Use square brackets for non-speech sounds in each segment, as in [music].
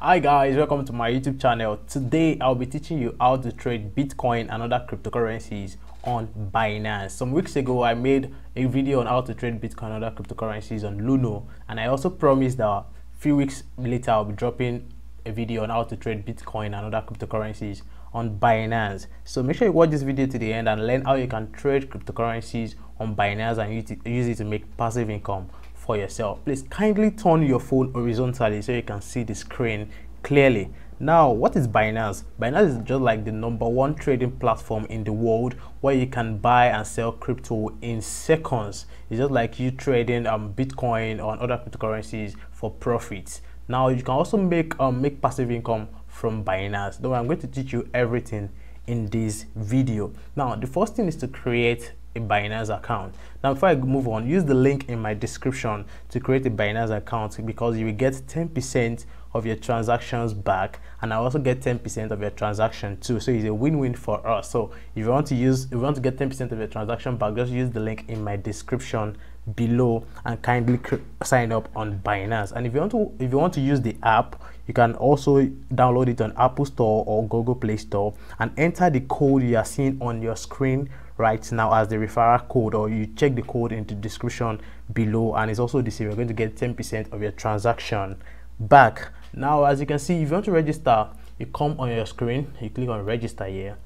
hi guys welcome to my youtube channel today i'll be teaching you how to trade bitcoin and other cryptocurrencies on binance some weeks ago i made a video on how to trade bitcoin and other cryptocurrencies on luno and i also promised that a few weeks later i'll be dropping a video on how to trade bitcoin and other cryptocurrencies on binance so make sure you watch this video to the end and learn how you can trade cryptocurrencies on binance and use it to make passive income for yourself. Please kindly turn your phone horizontally so you can see the screen clearly. Now, what is Binance? Binance is just like the number one trading platform in the world where you can buy and sell crypto in seconds. It's just like you trading um, Bitcoin or other cryptocurrencies for profits. Now, you can also make um, make passive income from Binance. Though I'm going to teach you everything in this video. Now, the first thing is to create a Binance account. Now, before I move on, use the link in my description to create a Binance account because you will get 10% of your transactions back and I also get 10% of your transaction too. So it's a win-win for us. So if you want to use, if you want to get 10% of your transaction back, just use the link in my description below and kindly sign up on Binance. And if you want to, if you want to use the app, you can also download it on Apple Store or Google Play Store and enter the code you are seeing on your screen right now as the referral code or you check the code in the description below and it's also this you're going to get 10% of your transaction back. Now as you can see if you want to register you come on your screen you click on register here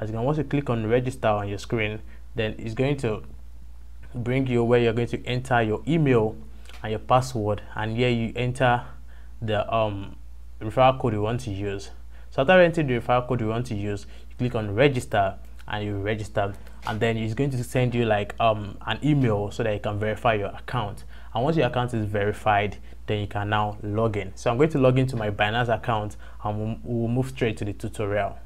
as you can once you click on register on your screen then it's going to bring you where you're going to enter your email and your password and here you enter the um, referral code you want to use so after entering the referral code you want to use you click on register and you register and then he's going to send you like um, an email so that you can verify your account and once your account is verified then you can now log in so i'm going to log into my binance account and we'll, we'll move straight to the tutorial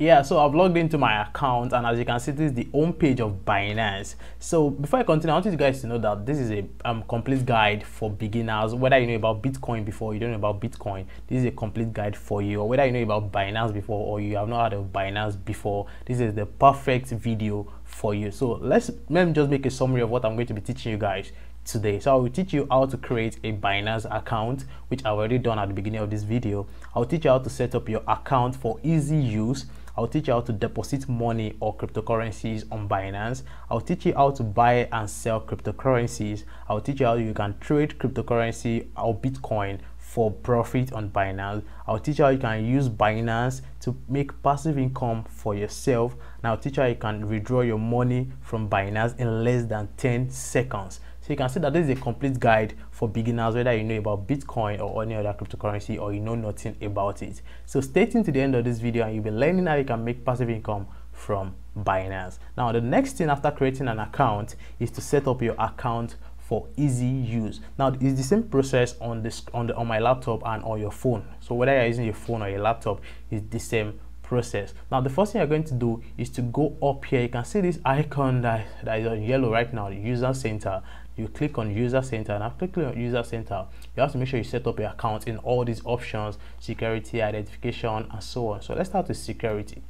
yeah, so I've logged into my account and as you can see, this is the home page of Binance. So before I continue, I want you guys to know that this is a um, complete guide for beginners. Whether you know about Bitcoin before, you don't know about Bitcoin, this is a complete guide for you. Or whether you know about Binance before or you have not heard of Binance before, this is the perfect video for you. So let's let me just make a summary of what I'm going to be teaching you guys today. So I will teach you how to create a Binance account, which I've already done at the beginning of this video. I'll teach you how to set up your account for easy use. I'll teach you how to deposit money or cryptocurrencies on Binance. I'll teach you how to buy and sell cryptocurrencies. I'll teach you how you can trade cryptocurrency or Bitcoin for profit on Binance. I'll teach you how you can use Binance to make passive income for yourself. Now, teach you how you can withdraw your money from Binance in less than 10 seconds. So you can see that this is a complete guide for beginners, whether you know about Bitcoin or any other cryptocurrency or you know nothing about it. So stay tuned to the end of this video and you'll be learning how you can make passive income from Binance. Now, the next thing after creating an account is to set up your account for easy use. Now it's the same process on this on the on my laptop and on your phone. So whether you're using your phone or your laptop, it's the same process. Now the first thing you're going to do is to go up here. You can see this icon that, that is on yellow right now, the user center you click on user center and after clicking on user center you have to make sure you set up your account in all these options security identification and so on so let's start with security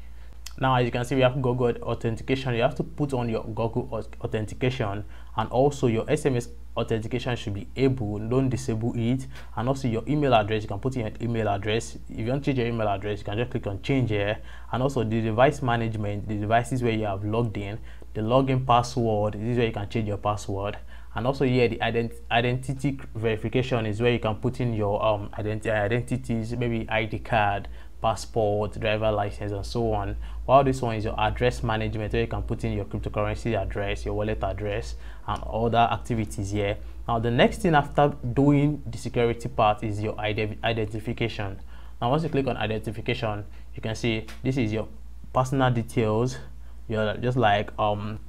now as you can see we have google authentication you have to put on your google authentication and also your sms authentication should be able don't disable it and also your email address you can put in your email address if you want to change your email address you can just click on change here and also the device management the devices where you have logged in the login password this is where you can change your password and also here the ident identity verification is where you can put in your um, uh, identities maybe id card passport driver license and so on while this one is your address management where you can put in your cryptocurrency address your wallet address and other activities here now the next thing after doing the security part is your identification now once you click on identification you can see this is your personal details you're just like um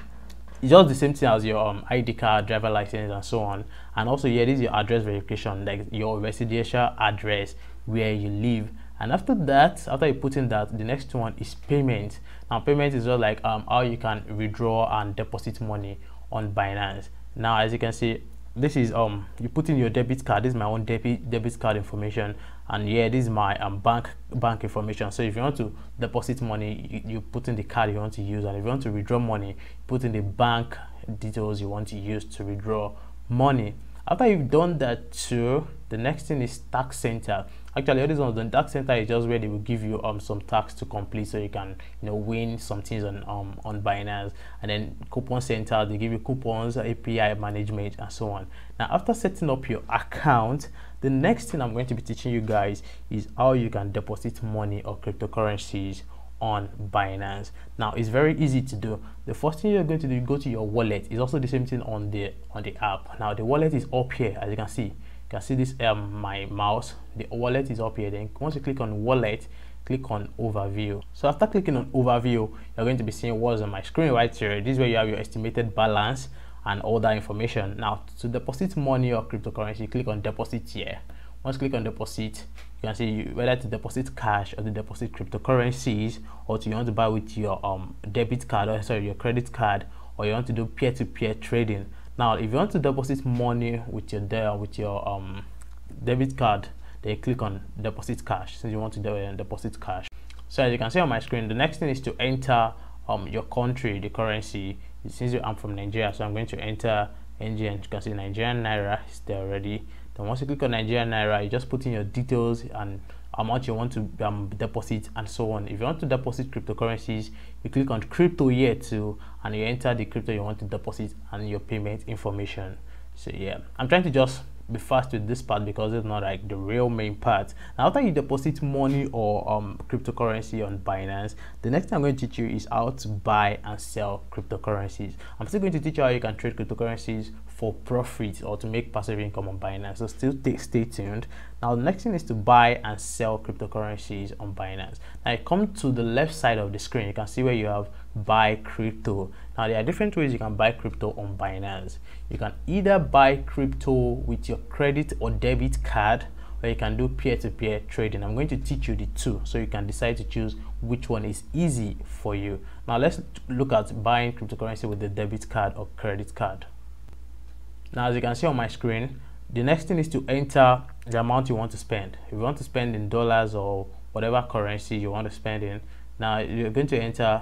it's just the same thing as your um, ID card, driver license, and so on. And also here is your address verification, like your residential address where you live. And after that, after you put in that, the next one is payment. Now payment is just like um, how you can withdraw and deposit money on Binance. Now as you can see, this is um you put in your debit card this is my own debit debit card information and yeah this is my um bank bank information so if you want to deposit money you, you put in the card you want to use and if you want to withdraw money put in the bank details you want to use to withdraw money after you've done that too, the next thing is tax center. Actually, all these ones the tax center is just where they will give you um some tax to complete so you can you know win some things on um on Binance and then coupon center they give you coupons, API management and so on. Now after setting up your account, the next thing I'm going to be teaching you guys is how you can deposit money or cryptocurrencies on Binance. Now it's very easy to do. The first thing you're going to do, you go to your wallet. It's also the same thing on the on the app. Now the wallet is up here, as you can see. You can see this um my mouse. The wallet is up here. Then once you click on wallet, click on overview. So after clicking on overview, you're going to be seeing what's on my screen right here. This is where you have your estimated balance and all that information. Now to deposit money or cryptocurrency, click on deposit here. Once click on deposit, you can say whether to deposit cash or to deposit cryptocurrencies or to you want to buy with your um debit card or sorry your credit card or you want to do peer-to-peer -peer trading now if you want to deposit money with your there with your um debit card then click on deposit cash since you want to uh, deposit cash so as you can see on my screen the next thing is to enter um your country the currency since i'm from nigeria so i'm going to enter NGN you can see Nigerian Naira is there already then once you click on Nigerian Naira, you just put in your details and how much you want to um, deposit and so on. If you want to deposit cryptocurrencies, you click on crypto here too and you enter the crypto you want to deposit and your payment information. So yeah, I'm trying to just be fast with this part because it's not like the real main part. Now, after you deposit money or um, cryptocurrency on Binance, the next thing I'm going to teach you is how to buy and sell cryptocurrencies. I'm still going to teach you how you can trade cryptocurrencies for profit or to make passive income on Binance. So still stay tuned. Now the next thing is to buy and sell cryptocurrencies on Binance. Now you come to the left side of the screen, you can see where you have buy crypto. Now there are different ways you can buy crypto on Binance. You can either buy crypto with your credit or debit card or you can do peer-to-peer trading. I'm going to teach you the two so you can decide to choose which one is easy for you. Now let's look at buying cryptocurrency with the debit card or credit card. Now as you can see on my screen, the next thing is to enter the amount you want to spend. If you want to spend in dollars or whatever currency you want to spend in, now you're going to enter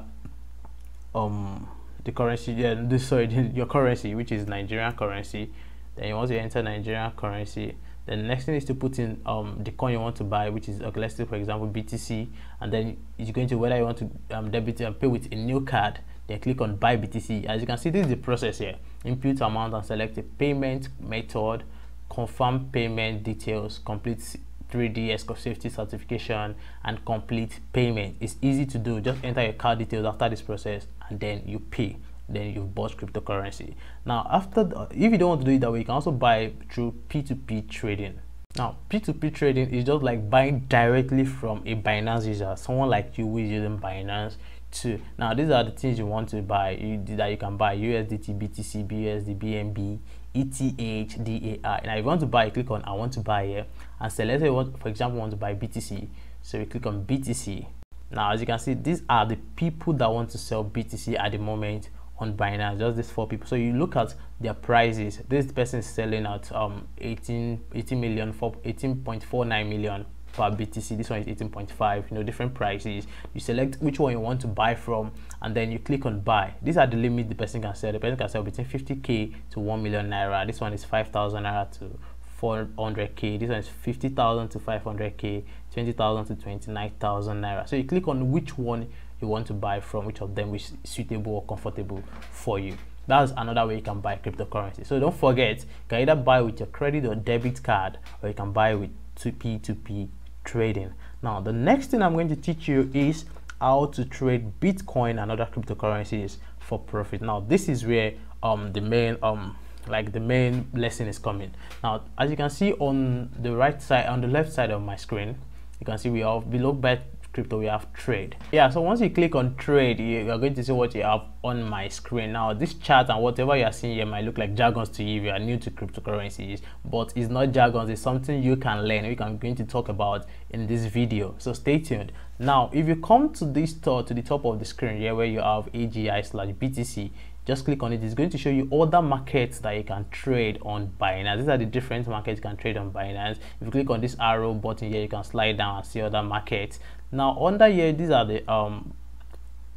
um the currency, uh, sorry, your currency, which is Nigerian currency. Then once you enter Nigerian currency, the next thing is to put in um, the coin you want to buy, which is okay, let's say for example BTC, and then you're going to whether you want to um, debit and pay with a new card. Then click on buy BTC. As you can see, this is the process here. Input amount and select a payment method, confirm payment details, complete 3D escort safety certification and complete payment. It's easy to do. Just enter your card details after this process and then you pay. Then you've bought cryptocurrency. Now, after the, if you don't want to do it that way, you can also buy through P2P trading. Now, P2P trading is just like buying directly from a Binance user, someone like you who is using Binance too. Now, these are the things you want to buy you, that you can buy USDT, BTC, BUSD, BNB, ETHDAR. And if you want to buy, click on I want to buy here and select so what, for example, want to buy BTC. So we click on BTC. Now, as you can see, these are the people that want to sell BTC at the moment on Binance, just these four people. So you look at their prices. This person is selling at um 18, 18 million, 18.49 million per BTC. This one is 18.5, you know, different prices. You select which one you want to buy from and then you click on buy. These are the limit the person can sell. The person can sell between 50k to 1 million naira. This one is 5,000 naira to 400k this one is 50,000 to 500k 20,000 to 29,000 naira so you click on which one you want to buy from which of them is suitable or comfortable for you that's another way you can buy cryptocurrency so don't forget you can either buy with your credit or debit card or you can buy with 2p2p trading. Now, the next thing I'm going to teach you is how to trade Bitcoin and other cryptocurrencies for profit. Now, this is where um, the main um, like the main lesson is coming. Now, as you can see on the right side, on the left side of my screen, you can see we have below bet crypto we have trade yeah so once you click on trade you are going to see what you have on my screen now this chart and whatever you are seeing here might look like jargons to you if you are new to cryptocurrencies but it's not jargons it's something you can learn We can going to talk about in this video so stay tuned now if you come to this store to the top of the screen here where you have agi slash btc just click on it it's going to show you other markets that you can trade on binance these are the different markets you can trade on binance if you click on this arrow button here you can slide down and see other markets now under here, these are the um,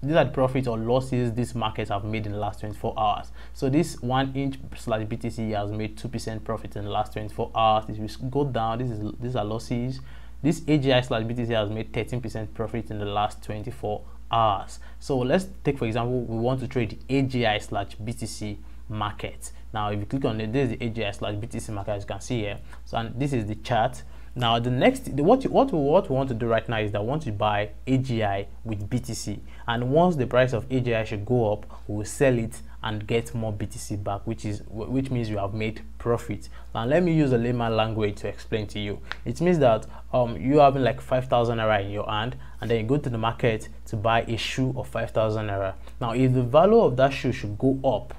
these are the profits or losses these markets have made in the last 24 hours. So this one inch slash BTC has made 2% profit in the last 24 hours. If we go down, this is these are losses. This AGI slash BTC has made 13% profit in the last 24 hours. So let's take for example, we want to trade the AGI slash BTC market. Now if you click on it, this is the AGI slash BTC market as you can see here. So and this is the chart now the next, what, what, what we want to do right now is that we want to buy AGI with BTC. And once the price of AGI should go up, we'll sell it and get more BTC back, which is which means you have made profit. Now let me use a layman language to explain to you. It means that um, you having like 5,000 Naira in your hand and then you go to the market to buy a shoe of 5,000 Naira. Now if the value of that shoe should go up,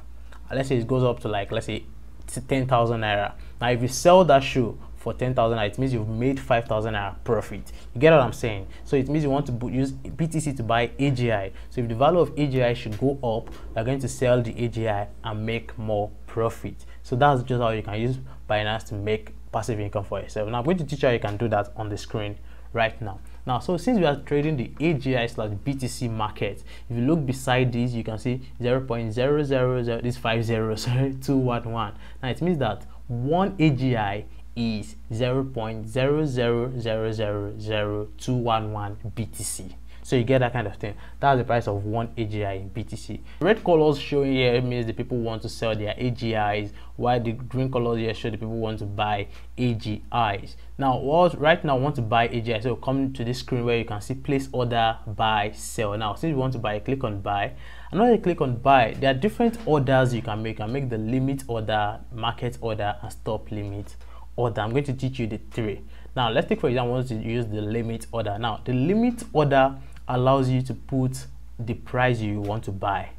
let's say it goes up to like, let's say 10,000 Naira. Now if you sell that shoe for 10,000 it means you've made 5,000 profit. You get what I'm saying? So it means you want to use BTC to buy AGI. So if the value of AGI should go up, you're going to sell the AGI and make more profit. So that's just how you can use Binance to make passive income for yourself. Now I'm going to teach you how you can do that on the screen right now. Now, so since we are trading the AGI slash BTC market, if you look beside this, you can see 0 0.000, this 50, [laughs] sorry, 211. Now it means that one AGI is 0.0000211 BTC. So you get that kind of thing. That's the price of one AGI in BTC. Red colors showing here means the people want to sell their AGIs, while the green colors here show the people want to buy AGIs. Now, what right now want to buy AGI, so come to this screen where you can see place order, buy, sell. Now, since you want to buy, click on buy. And when you click on buy, there are different orders you can make. You can make the limit order, market order, and stop limit order. I'm going to teach you the three. Now let's take for example, to use the limit order. Now the limit order allows you to put the price you want to buy.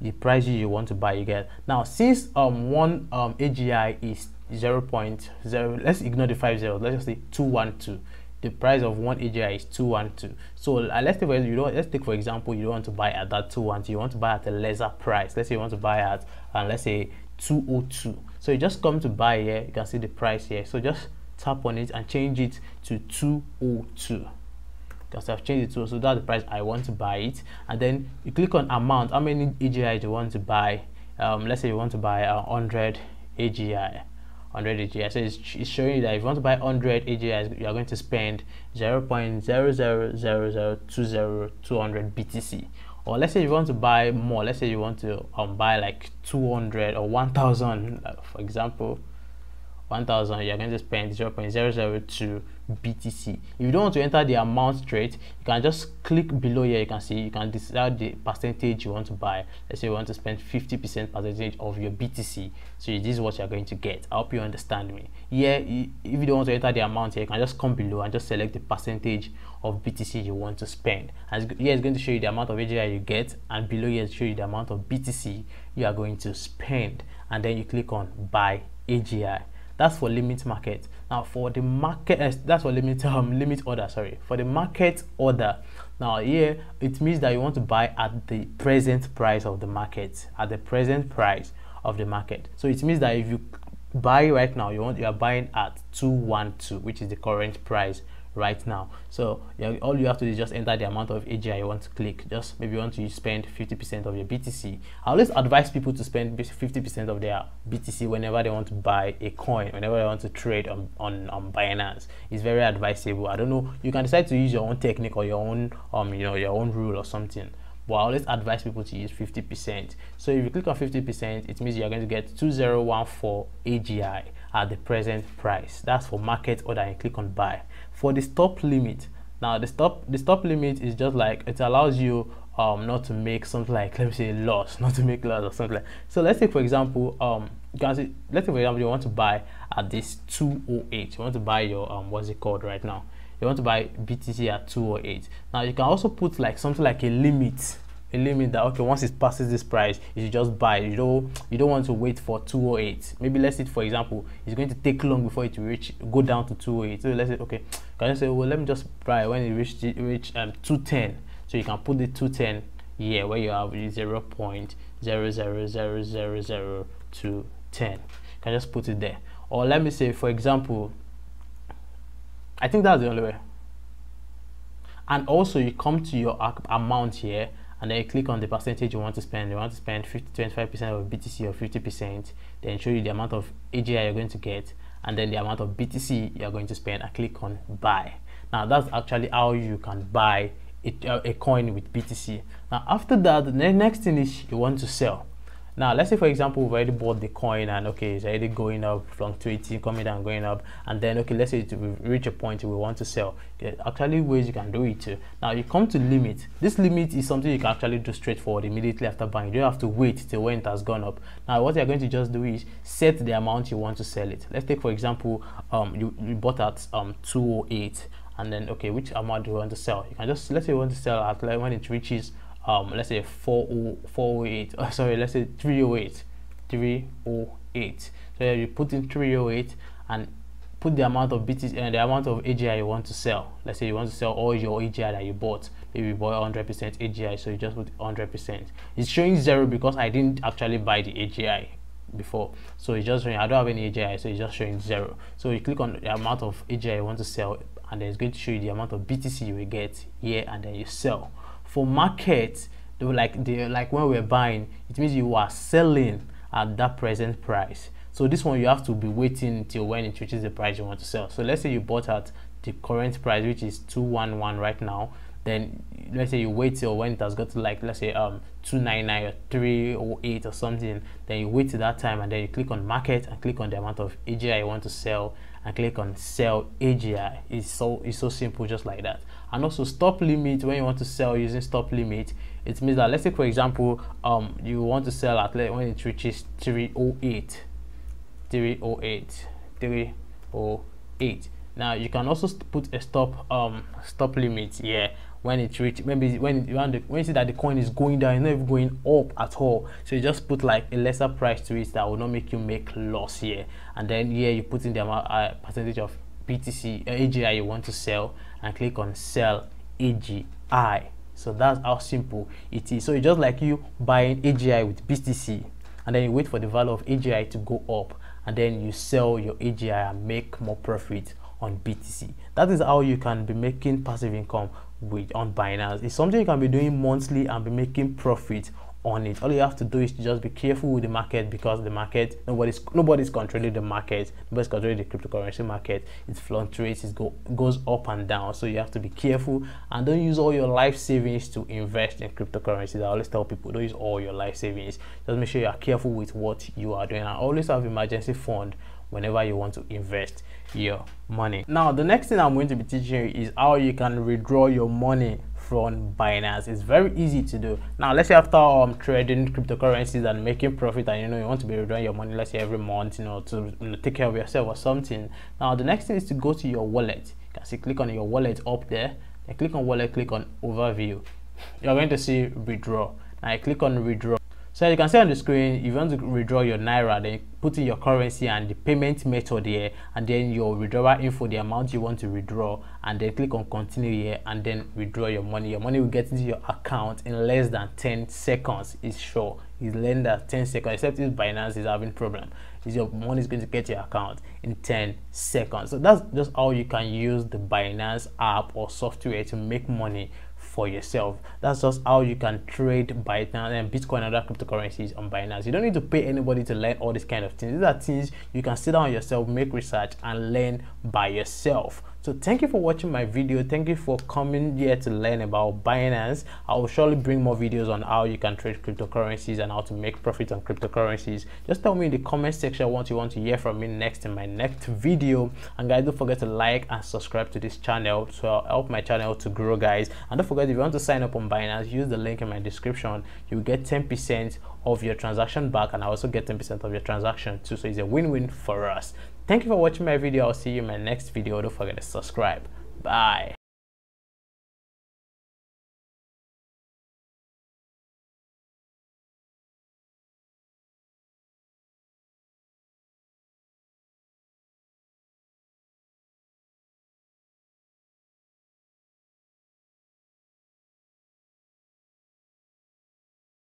The price you want to buy you get. Now since um one um AGI is 0 0.0 let's ignore the five zeros let's just say 212 the price of one AGI is 212 so uh, let's take for you don't let's take for example you don't want to buy at that 212 you want to buy at a lesser price let's say you want to buy at and uh, let's say 202 so you just come to buy here you can see the price here so just tap on it and change it to 202 because I've changed it to oh so that's the price I want to buy it and then you click on amount how many AGI do you want to buy um, let's say you want to buy uh, 100 AGI 100 AGI so it's, it's, showing you that if you want to buy 100 AGI you are going to spend 0.000020200 BTC or let's say you want to buy more let's say you want to um, buy like 200 or 1000 uh, for example 1000 you're going to spend 0.002 BTC. If you don't want to enter the amount straight, you can just click below here. You can see you can decide the percentage you want to buy. Let's say you want to spend 50% percentage of your BTC. So this is what you're going to get. I hope you understand me. Here, if you don't want to enter the amount here, you can just come below and just select the percentage of BTC you want to spend. And here it's going to show you the amount of AGI you get, and below here it's show you the amount of BTC you are going to spend. And then you click on buy AGI that's for limit market. Now for the market, eh, that's for limit [laughs] um, limit order. Sorry, for the market order. Now here it means that you want to buy at the present price of the market, at the present price of the market. So it means that if you buy right now, you want you are buying at two one two, which is the current price right now. So yeah, all you have to do is just enter the amount of AGI you want to click. Just maybe you want to spend 50% of your BTC. I always advise people to spend 50% of their BTC whenever they want to buy a coin, whenever they want to trade on, on, on Binance. It's very advisable. I don't know, you can decide to use your own technique or your own, um, you know, your own rule or something but I always advise people to use 50%. So if you click on 50%, it means you're going to get 2014 AGI at the present price. That's for market order and click on buy for the stop limit now the stop the stop limit is just like it allows you um, not to make something like let me say loss [laughs] not to make loss or something like so let's say for example um you can see, let's say for example you want to buy at this 208 you want to buy your um what's it called right now you want to buy btc at 208 now you can also put like something like a limit a limit that okay once it passes this price you should just buy you don't you don't want to wait for 208 maybe let's say for example it's going to take long before it reach go down to 208 so let's say okay can you say well let me just buy when it reach reach um 210 so you can put the 210 here where you have 0 0.00000 10 can just put it there or let me say for example i think that's the only way and also you come to your amount here and then click on the percentage you want to spend. You want to spend 25% of BTC or 50%, then show you the amount of AGI you're going to get, and then the amount of BTC you're going to spend, and click on buy. Now, that's actually how you can buy a, a coin with BTC. Now, after that, the next thing is you want to sell. Now, let's say, for example, we've already bought the coin and, okay, it's already going up, from 20 coming down, going up. And then, okay, let's say we reach a point we want to sell. Okay, actually, ways you can do it too. Now, you come to limit. This limit is something you can actually do straightforward immediately after buying. You don't have to wait till when it has gone up. Now, what you're going to just do is set the amount you want to sell it. Let's take, for example, um, you, you bought at um, 208 and then, okay, which amount do you want to sell? You can just, let's say you want to sell at, like, when it reaches um, let's say 408, oh, oh [laughs] sorry, let's say 308, 308. So you put in 308 and put the amount of BTC and uh, the amount of AGI you want to sell. Let's say you want to sell all your AGI that you bought. Maybe you bought 100% AGI, so you just put 100%. It's showing zero because I didn't actually buy the AGI before so it's just showing i don't have any agi so it's just showing zero so you click on the amount of agi you want to sell and then it's going to show you the amount of btc you will get here and then you sell for market they were like they like when we're buying it means you are selling at that present price so this one you have to be waiting till when it reaches the price you want to sell so let's say you bought at the current price which is 211 right now then let's say you wait till when it has got to like let's say um 299 or 308 or something then you wait till that time and then you click on market and click on the amount of agi you want to sell and click on sell agi it's so it's so simple just like that and also stop limit when you want to sell using stop limit it means that let's say for example um you want to sell at when it reaches 308 308 308 now you can also put a stop um stop limit here when it reach maybe when you want when you see that the coin is going down it's not even going up at all so you just put like a lesser price to it that will not make you make loss here and then here you put in the amount uh, percentage of btc uh, agi you want to sell and click on sell AGI. So that's how simple it is. So it's just like you buying AGI with BTC and then you wait for the value of AGI to go up and then you sell your AGI and make more profit on BTC. That is how you can be making passive income with on Binance. It's something you can be doing monthly and be making profit on it. All you have to do is to just be careful with the market because the market nobody's nobody's controlling the market. Nobody's controlling the cryptocurrency market. It fluctuates. It go, goes up and down. So you have to be careful and don't use all your life savings to invest in cryptocurrencies. I always tell people don't use all your life savings. Just make sure you are careful with what you are doing. I always have emergency fund whenever you want to invest your money. Now the next thing I'm going to be teaching you is how you can withdraw your money on Binance. It's very easy to do. Now, let's say after um, trading cryptocurrencies and making profit, and you know you want to be withdrawing your money, let's say every month, you know, to you know, take care of yourself or something. Now, the next thing is to go to your wallet. You can see click on your wallet up there. Then click on wallet, click on overview. [laughs] You're going to see withdraw. Now, I click on withdraw. So you can see on the screen, if you want to withdraw your Naira, then put in your currency and the payment method here, and then your withdrawal info, the amount you want to withdraw, and then click on continue here, and then withdraw your money. Your money will get into your account in less than 10 seconds, it's sure. It's less than 10 seconds, except if Binance is having problem. Is your money is going to get your account in 10 seconds. So that's just how you can use the Binance app or software to make money for yourself. That's just how you can trade Binance and Bitcoin and other cryptocurrencies on Binance. You don't need to pay anybody to learn all these kind of things. These are things you can sit down yourself, make research and learn by yourself. So thank you for watching my video. Thank you for coming here to learn about Binance. I will surely bring more videos on how you can trade cryptocurrencies and how to make profit on cryptocurrencies. Just tell me in the comment section what you want to hear from me next in my next video. And guys, don't forget to like and subscribe to this channel to help my channel to grow guys. And don't forget if you want to sign up on Binance, use the link in my description. You get 10% of your transaction back and I also get 10% of your transaction too. So it's a win-win for us. Thank you for watching my video. I'll see you in my next video. Don't forget to subscribe. Bye.